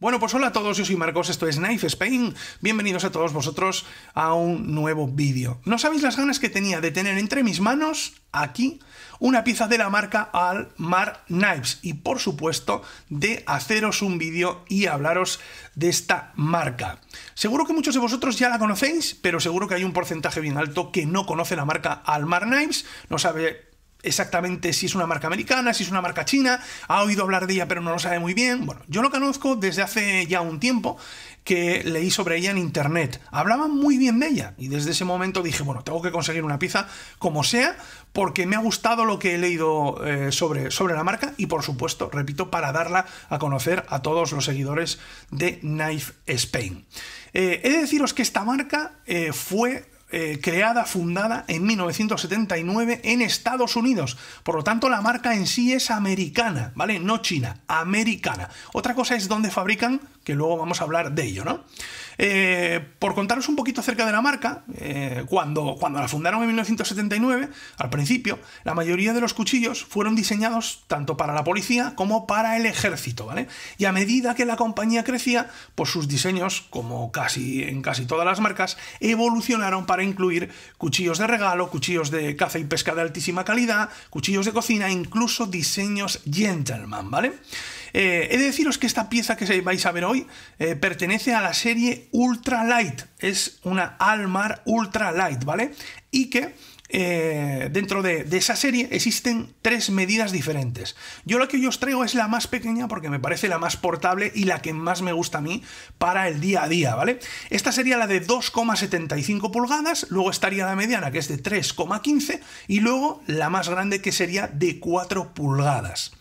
Bueno, pues hola a todos, yo soy Marcos, esto es Knife Spain. Bienvenidos a todos vosotros a un nuevo vídeo. No sabéis las ganas que tenía de tener entre mis manos, aquí, una pieza de la marca Almar Knives y por supuesto de haceros un vídeo y hablaros de esta marca. Seguro que muchos de vosotros ya la conocéis, pero seguro que hay un porcentaje bien alto que no conoce la marca Almar Knives, no sabe exactamente si es una marca americana, si es una marca china, ha oído hablar de ella pero no lo sabe muy bien. Bueno, yo lo conozco desde hace ya un tiempo que leí sobre ella en internet. Hablaban muy bien de ella y desde ese momento dije, bueno, tengo que conseguir una pieza como sea porque me ha gustado lo que he leído eh, sobre, sobre la marca y por supuesto, repito, para darla a conocer a todos los seguidores de Knife Spain. Eh, he de deciros que esta marca eh, fue eh, creada, fundada en 1979 en Estados Unidos. Por lo tanto, la marca en sí es americana, ¿vale? No china, americana. Otra cosa es dónde fabrican, que luego vamos a hablar de ello, ¿no? Eh, por contaros un poquito acerca de la marca, eh, cuando, cuando la fundaron en 1979, al principio, la mayoría de los cuchillos fueron diseñados tanto para la policía como para el ejército, ¿vale? Y a medida que la compañía crecía, pues sus diseños, como casi en casi todas las marcas, evolucionaron para incluir cuchillos de regalo, cuchillos de caza y pesca de altísima calidad, cuchillos de cocina, incluso diseños gentleman, ¿vale? Eh, he de deciros que esta pieza que vais a ver hoy eh, pertenece a la serie Ultra Light. Es una Almar Ultra Light, ¿vale? Y que eh, dentro de, esa serie existen tres medidas diferentes. Yo lo que yo os traigo es la más pequeña porque me parece la más portable y la que más me gusta a mí para el día a día, ¿vale? Esta sería la de 2,75 pulgadas, luego estaría la mediana que es de 3,15 y luego la más grande que sería de 4 pulgadas.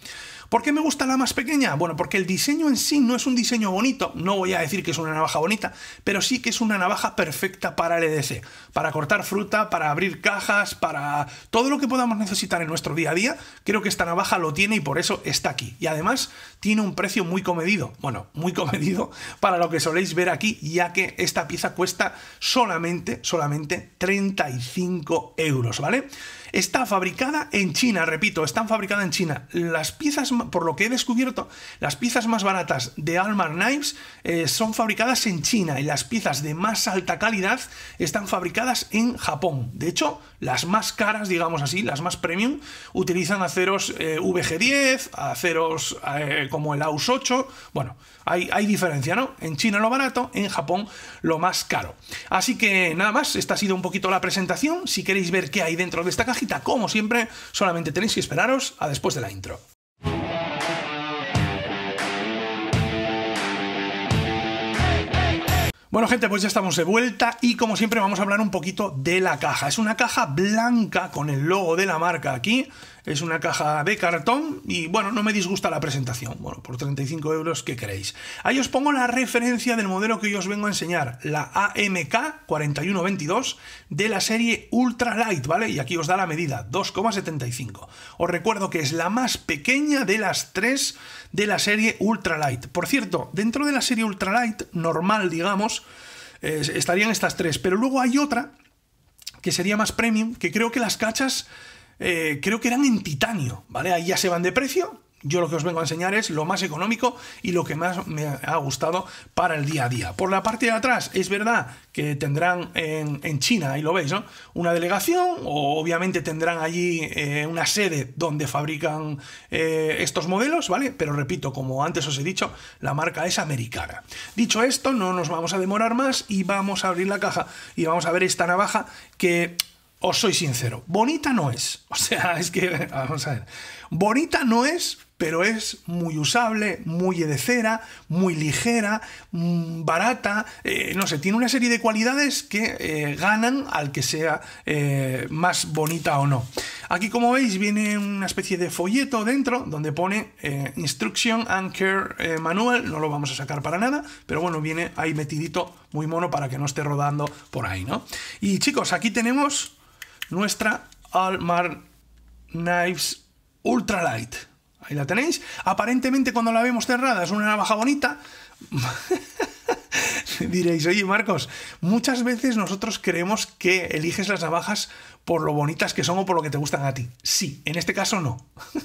¿Por qué me gusta la más pequeña? Bueno, porque el diseño en sí no es un diseño bonito, no voy a decir que es una navaja bonita, pero sí que es una navaja perfecta para EDC, e para cortar fruta, para abrir cajas, para todo lo que podamos necesitar en nuestro día a día, creo que esta navaja lo tiene y por eso está aquí. Y además tiene un precio muy comedido, bueno, muy comedido para lo que soléis ver aquí, ya que esta pieza cuesta solamente, solamente 35 euros, ¿vale? Está fabricada en China, repito, están fabricadas en China. Las piezas por lo que he descubierto, las piezas más baratas de Almar Knives eh, son fabricadas en China y las piezas de más alta calidad están fabricadas en Japón. De hecho, las más caras, digamos así, las más premium, utilizan aceros eh, VG10, aceros eh, como el AUS 8. Bueno, hay, hay diferencia, ¿no? En China lo barato, en Japón lo más caro. Así que nada más, esta ha sido un poquito la presentación. Si queréis ver qué hay dentro de esta cajita, como siempre, solamente tenéis que esperaros a después de la intro. Bueno gente, pues ya estamos de vuelta y como siempre vamos a hablar un poquito de la caja. Es una caja blanca con el logo de la marca aquí, es una caja de cartón y bueno, no me disgusta la presentación, bueno, por 35 euros, ¿qué queréis? Ahí os pongo la referencia del modelo que yo os vengo a enseñar, la AMK 4122 de la serie Ultralight, ¿vale? Y aquí os da la medida, 2,75. Os recuerdo que es la más pequeña de las tres de la serie Ultralight. Por cierto, dentro de la serie Ultralight normal, digamos, eh, estarían estas tres. Pero luego hay otra que sería más premium, que creo que las cachas, eh, creo que eran en titanio, ¿vale? Ahí ya se van de precio, yo lo que os vengo a enseñar es lo más económico y lo que más me ha gustado para el día a día. Por la parte de atrás, es verdad que tendrán en, China, ahí lo veis, ¿no? Una delegación, o obviamente tendrán allí eh, una sede donde fabrican eh, estos modelos, ¿vale? Pero repito, como antes os he dicho, la marca es americana. Dicho esto, no nos vamos a demorar más y vamos a abrir la caja y vamos a ver esta navaja que os soy sincero, bonita no es. O sea, es que, vamos a ver, bonita no es, pero es muy usable, muy cera, muy ligera, mm, barata, eh, no sé, tiene una serie de cualidades que eh, ganan al que sea eh, más bonita o no. Aquí como veis viene una especie de folleto dentro donde pone Instruction Anchor Care Manual, no lo vamos a sacar para nada, pero bueno, viene ahí metidito muy mono para que no esté rodando por ahí, ¿no? Y chicos, aquí tenemos nuestra Almar Knives Ultralight. Ahí la tenéis. Aparentemente cuando la vemos cerrada es una navaja bonita. Diréis, oye Marcos, muchas veces nosotros creemos que eliges las navajas por lo bonitas que son o por lo que te gustan a ti. Sí, en este caso no.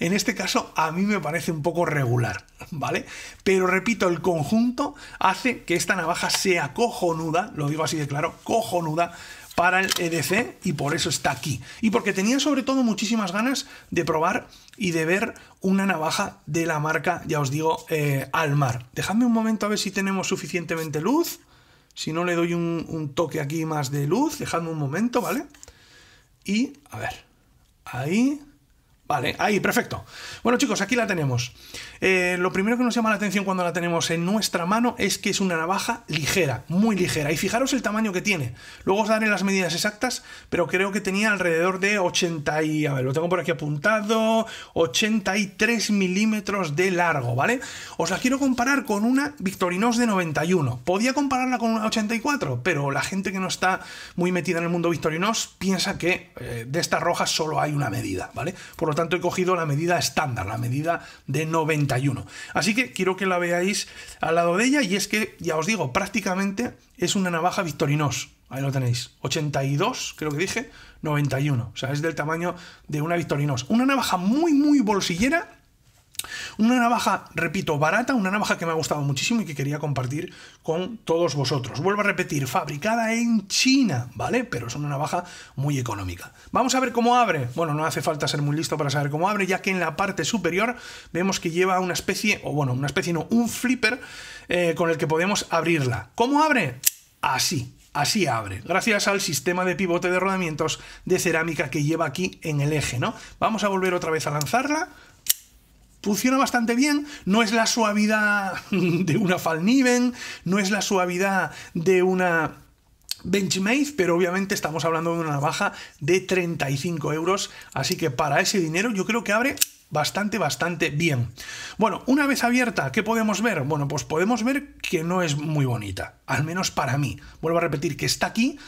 En este caso a mí me parece un poco regular, ¿vale? Pero repito, el conjunto hace que esta navaja sea cojonuda, lo digo así de claro, cojonuda para el EDC y por eso está aquí. Y porque tenía sobre todo muchísimas ganas de probar y de ver una navaja de la marca, ya os digo, eh, al Almar. Dejadme un momento a ver si tenemos suficientemente luz. Si no le doy un, un toque aquí más de luz, dejadme un momento, ¿vale? Y, a ver, ahí, Vale, ahí, perfecto. Bueno chicos, aquí la tenemos. Eh, lo primero que nos llama la atención cuando la tenemos en nuestra mano es que es una navaja ligera, muy ligera. Y fijaros el tamaño que tiene. Luego os daré las medidas exactas, pero creo que tenía alrededor de 80 y... A ver, lo tengo por aquí apuntado. 83 milímetros de largo, ¿vale? Os la quiero comparar con una victorinos de 91. Podía compararla con una 84, pero la gente que no está muy metida en el mundo victorinos piensa que eh, de estas rojas solo hay una medida, ¿vale? Por lo tanto he cogido la medida estándar, la medida de 91. Así que quiero que la veáis al lado de ella y es que, ya os digo, prácticamente es una navaja Victorinox. Ahí lo tenéis, 82, creo que dije, 91. O sea, es del tamaño de una Victorinox. Una navaja muy, muy bolsillera una navaja, repito, barata, una navaja que me ha gustado muchísimo y que quería compartir con todos vosotros. Vuelvo a repetir, fabricada en China, ¿vale? Pero es una navaja muy económica. Vamos a ver cómo abre. Bueno, no hace falta ser muy listo para saber cómo abre, ya que en la parte superior vemos que lleva una especie, o bueno, una especie no, un flipper eh, con el que podemos abrirla. ¿Cómo abre? Así, Así abre, gracias al sistema de pivote de rodamientos de cerámica que lleva aquí en el eje, ¿no? Vamos a volver otra vez a lanzarla funciona bastante bien. No es la suavidad de una Falniven, no es la suavidad de una Benchmade, pero obviamente estamos hablando de una navaja de 35 euros, así que para ese dinero yo creo que abre bastante, bastante bien. Bueno, una vez abierta, ¿qué podemos ver? Bueno, pues podemos ver que no es muy bonita, al menos para mí. Vuelvo a repetir que está aquí,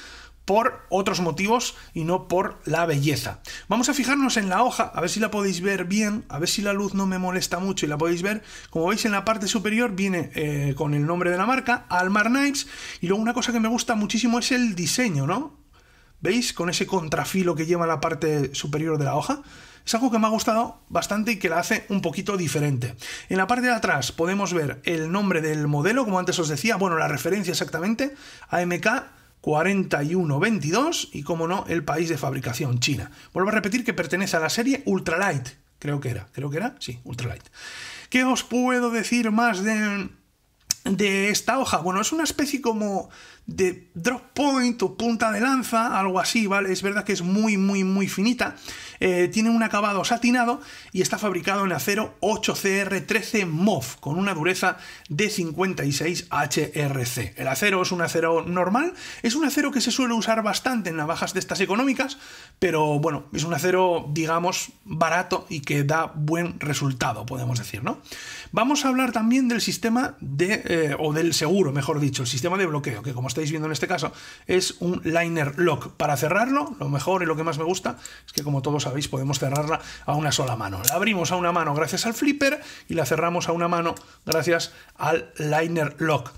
por otros motivos y no por la belleza. Vamos a fijarnos en la hoja, a ver si la podéis ver bien, a ver si la luz no me molesta mucho y la podéis ver. Como veis en la parte superior viene eh, con el nombre de la marca, Almar Knives, y luego una cosa que me gusta muchísimo es el diseño, ¿no? ¿Veis? Con ese contrafilo que lleva la parte superior de la hoja. Es algo que me ha gustado bastante y que la hace un poquito diferente. En la parte de atrás podemos ver el nombre del modelo, como antes os decía, bueno, la referencia exactamente, AMK 4122 y, como no, el país de fabricación, China. Vuelvo a repetir que pertenece a la serie Ultralight, creo que era, creo que era, sí, Ultralight. ¿Qué os puedo decir más de, de esta hoja? Bueno, es una especie como de drop point o punta de lanza, algo así, ¿vale? Es verdad que es muy, muy, muy finita. Eh, tiene un acabado satinado y está fabricado en acero 8CR13 mov con una dureza de 56 HRC. El acero es un acero normal, es un acero que se suele usar bastante en navajas de estas económicas, pero bueno, es un acero, digamos, barato y que da buen resultado, podemos decir, ¿no? Vamos a hablar también del sistema de, eh, o del seguro, mejor dicho, el sistema de bloqueo, que como estáis viendo en este caso, es un liner lock. Para cerrarlo, lo mejor y lo que más me gusta es que, como todos sabéis, podemos cerrarla a una sola mano. La abrimos a una mano gracias al flipper y la cerramos a una mano gracias al liner lock.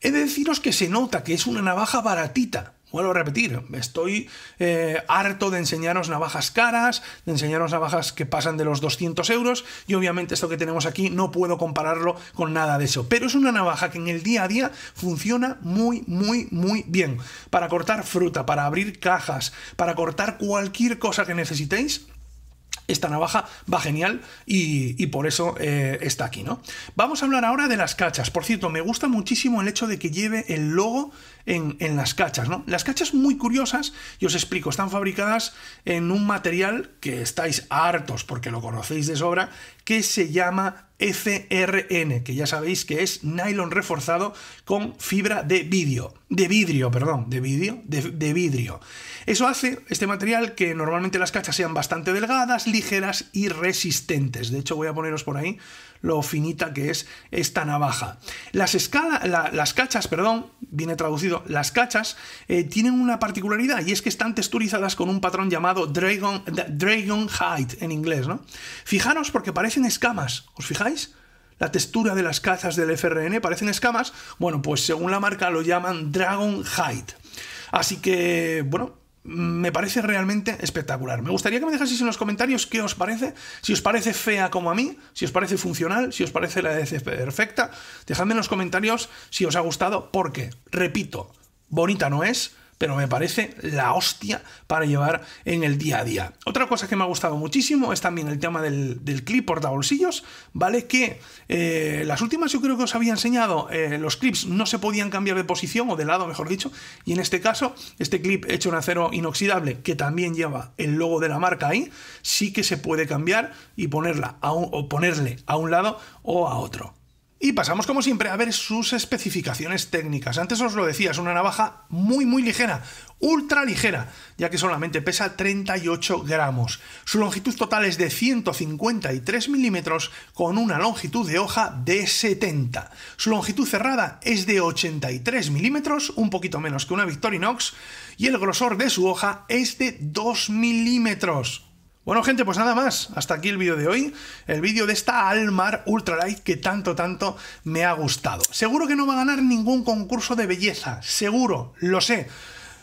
He de deciros que se nota que es una navaja baratita, Vuelvo a repetir, estoy eh, harto de enseñaros navajas caras, de enseñaros navajas que pasan de los 200 euros y obviamente esto que tenemos aquí no puedo compararlo con nada de eso. Pero es una navaja que en el día a día funciona muy, muy, muy bien. Para cortar fruta, para abrir cajas, para cortar cualquier cosa que necesitéis, esta navaja va genial y, por eso eh, está aquí, ¿no? Vamos a hablar ahora de las cachas. Por cierto, me gusta muchísimo el hecho de que lleve el logo en, las cachas, ¿no? Las cachas muy curiosas, y os explico, están fabricadas en un material que estáis hartos porque lo conocéis de sobra, que se llama FRN, que ya sabéis que es nylon reforzado con fibra de vídeo de vidrio, perdón, de vidrio, de, vidrio. Eso hace este material que normalmente las cachas sean bastante delgadas, ligeras y resistentes. De hecho, voy a poneros por ahí lo finita que es esta navaja. Las, las cachas, perdón, viene traducido, las cachas eh, tienen una particularidad y es que están texturizadas con un patrón llamado Dragon, Dragon Hide en inglés, ¿no? Fijaros porque parecen escamas, ¿os fijáis? la textura de las cazas del FRN parecen escamas, bueno, pues según la marca lo llaman Dragon Hide. Así que, bueno, me parece realmente espectacular. Me gustaría que me dejaseis en los comentarios qué os parece, si os parece fea como a mí, si os parece funcional, si os parece la EDC perfecta. Dejadme en los comentarios si os ha gustado, porque, repito, bonita no es, pero me parece la hostia para llevar en el día a día. Otra cosa que me ha gustado muchísimo es también el tema del, clip clip bolsillos, ¿vale? Que eh, las últimas yo creo que os había enseñado, eh, los clips no se podían cambiar de posición o de lado, mejor dicho, y en este caso, este clip hecho en acero inoxidable, que también lleva el logo de la marca ahí, sí que se puede cambiar y ponerla o ponerle a un lado o a otro. Y pasamos como siempre a ver sus especificaciones técnicas. Antes os lo decía, es una navaja muy muy ligera, ultra ligera, ya que solamente pesa 38 gramos. Su longitud total es de 153 milímetros con una longitud de hoja de 70. Su longitud cerrada es de 83 milímetros, un poquito menos que una Victorinox, y el grosor de su hoja es de 2 milímetros. Bueno, gente, pues nada más. Hasta aquí el vídeo de hoy. El vídeo de esta Almar Ultralight que tanto, tanto me ha gustado. Seguro que no va a ganar ningún concurso de belleza. Seguro, lo sé.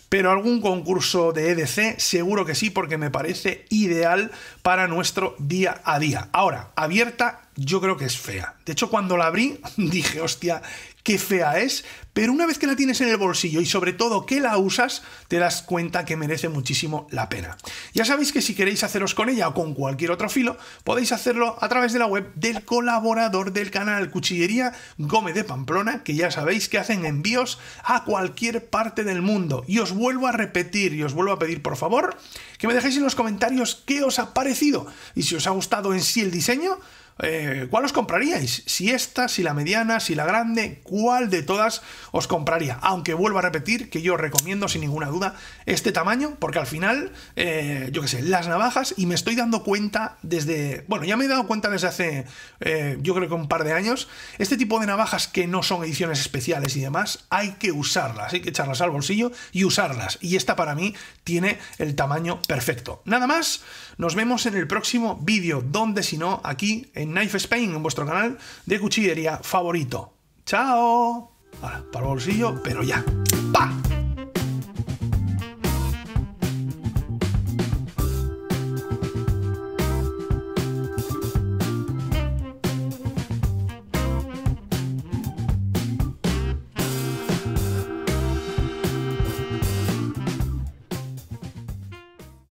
Pero algún concurso de EDC seguro que sí, porque me parece ideal para nuestro día a día. Ahora, abierta yo creo que es fea. De hecho, cuando la abrí, dije, hostia, qué fea es, pero una vez que la tienes en el bolsillo y sobre todo que la usas, te das cuenta que merece muchísimo la pena. Ya sabéis que si queréis haceros con ella o con cualquier otro filo, podéis hacerlo a través de la web del colaborador del canal Cuchillería Gómez de Pamplona, que ya sabéis que hacen envíos a cualquier parte del mundo. Y os vuelvo a repetir y os vuelvo a pedir por favor que me dejéis en los comentarios qué os ha parecido y si os ha gustado en sí el diseño eh, ¿cuál os compraríais? Si esta, si la mediana, si la grande, ¿cuál de todas os compraría? Aunque vuelvo a repetir que yo recomiendo sin ninguna duda este tamaño, porque al final, eh, yo qué sé, las navajas, y me estoy dando cuenta desde, bueno, ya me he dado cuenta desde hace, eh, yo creo que un par de años, este tipo de navajas que no son ediciones especiales y demás, hay que usarlas, hay que echarlas al bolsillo y usarlas. Y esta para mí tiene el tamaño perfecto. Nada más, nos vemos en el próximo vídeo, donde si no, aquí Knife Spain, en vuestro canal de cuchillería favorito. ¡Chao! para el bolsillo, pero ya. ¡Pa!